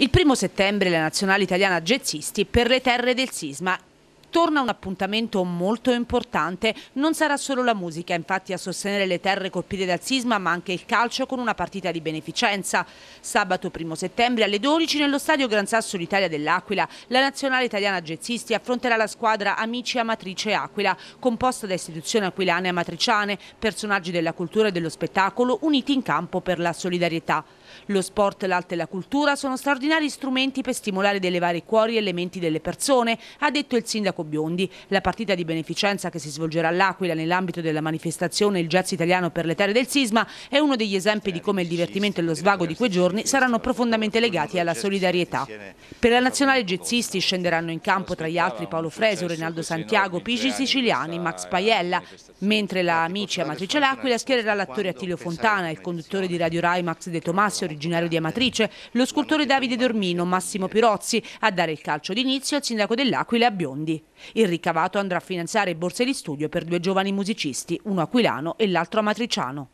Il primo settembre la nazionale italiana jazzisti per le terre del sisma Torna un appuntamento molto importante, non sarà solo la musica infatti a sostenere le terre colpite dal sisma ma anche il calcio con una partita di beneficenza. Sabato 1 settembre alle 12 nello stadio Gran Sasso d'Italia dell'Aquila la nazionale italiana jazzisti affronterà la squadra Amici Amatrice Aquila composta da istituzioni aquilane e amatriciane, personaggi della cultura e dello spettacolo uniti in campo per la solidarietà. Lo sport, l'arte e la cultura sono straordinari strumenti per stimolare delle varie cuori e le menti delle persone, ha detto il sindaco Biondi. La partita di beneficenza che si svolgerà all'Aquila nell'ambito della manifestazione Il Jazz Italiano per le Terre del Sisma è uno degli esempi di come il divertimento e lo svago di quei giorni saranno profondamente legati alla solidarietà. Per la nazionale jazzisti scenderanno in campo tra gli altri Paolo Freso, Renaldo Santiago, Pigi Siciliani, Max Paiella, mentre la amici Amatrice L'Aquila schiererà l'attore Attilio Fontana, il conduttore di Radio Rai Max De Tomasi Firenze, originario di Amatrice, lo scultore Davide Dormino, Massimo Pirozzi, a dare il calcio d'inizio al sindaco dell'Aquila Biondi. Il ricavato andrà a finanziare borse di studio per due giovani musicisti, uno aquilano e l'altro amatriciano.